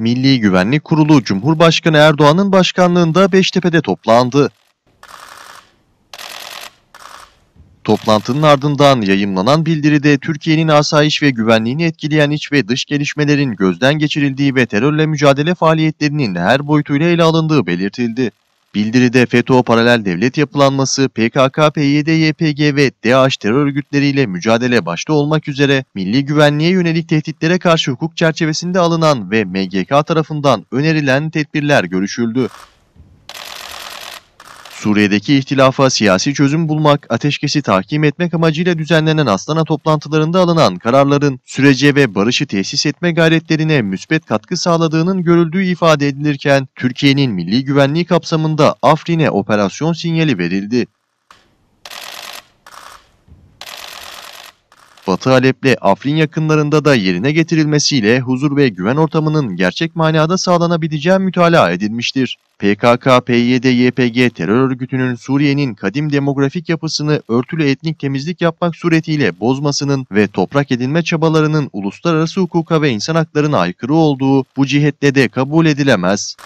Milli Güvenlik Kurulu Cumhurbaşkanı Erdoğan'ın başkanlığında Beştepe'de toplandı. Toplantının ardından yayımlanan bildiride Türkiye'nin asayiş ve güvenliğini etkileyen iç ve dış gelişmelerin gözden geçirildiği ve terörle mücadele faaliyetlerinin her boyutuyla ele alındığı belirtildi. Bildiride FETÖ paralel devlet yapılanması, PKK, PYD, YPG ve DAEŞ terör örgütleriyle mücadele başta olmak üzere milli güvenliğe yönelik tehditlere karşı hukuk çerçevesinde alınan ve MGK tarafından önerilen tedbirler görüşüldü. Suriye'deki ihtilafa siyasi çözüm bulmak, ateşkesi tahkim etmek amacıyla düzenlenen Astana toplantılarında alınan kararların sürece ve barışı tesis etme gayretlerine müsbet katkı sağladığının görüldüğü ifade edilirken, Türkiye'nin milli güvenliği kapsamında Afrin'e operasyon sinyali verildi. Batı Halep'le Afrin yakınlarında da yerine getirilmesiyle huzur ve güven ortamının gerçek manada sağlanabileceği mütalaa edilmiştir. PKK, PYD, YPG terör örgütünün Suriye'nin kadim demografik yapısını örtülü etnik temizlik yapmak suretiyle bozmasının ve toprak edinme çabalarının uluslararası hukuka ve insan haklarına aykırı olduğu bu cihette de kabul edilemez.